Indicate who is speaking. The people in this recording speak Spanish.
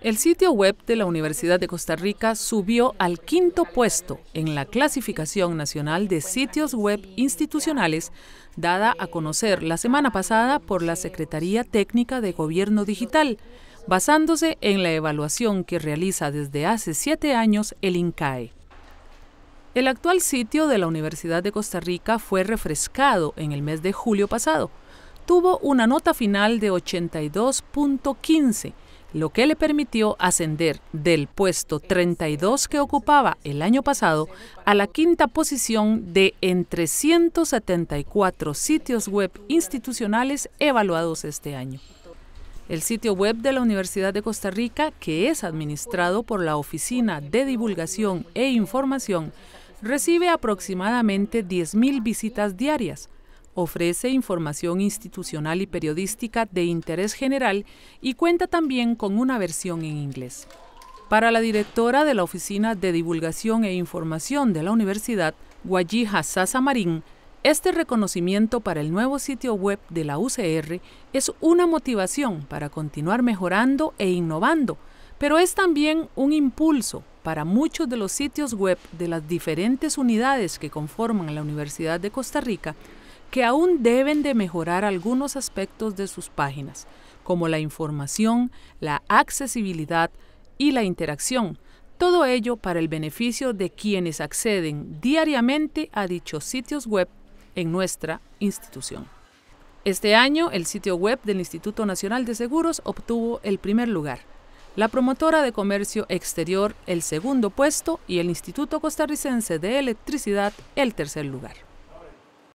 Speaker 1: El sitio web de la Universidad de Costa Rica subió al quinto puesto en la clasificación nacional de sitios web institucionales dada a conocer la semana pasada por la Secretaría Técnica de Gobierno Digital, basándose en la evaluación que realiza desde hace siete años el INCAE. El actual sitio de la Universidad de Costa Rica fue refrescado en el mes de julio pasado. Tuvo una nota final de 82.15 lo que le permitió ascender del puesto 32 que ocupaba el año pasado a la quinta posición de entre 174 sitios web institucionales evaluados este año. El sitio web de la Universidad de Costa Rica, que es administrado por la Oficina de Divulgación e Información, recibe aproximadamente 10.000 visitas diarias, ofrece información institucional y periodística de interés general y cuenta también con una versión en inglés. Para la directora de la Oficina de Divulgación e Información de la Universidad, Guayija Sasa Marín, este reconocimiento para el nuevo sitio web de la UCR es una motivación para continuar mejorando e innovando, pero es también un impulso para muchos de los sitios web de las diferentes unidades que conforman la Universidad de Costa Rica que aún deben de mejorar algunos aspectos de sus páginas, como la información, la accesibilidad y la interacción, todo ello para el beneficio de quienes acceden diariamente a dichos sitios web en nuestra institución. Este año, el sitio web del Instituto Nacional de Seguros obtuvo el primer lugar, la promotora de comercio exterior el segundo puesto y el Instituto Costarricense de Electricidad el tercer lugar.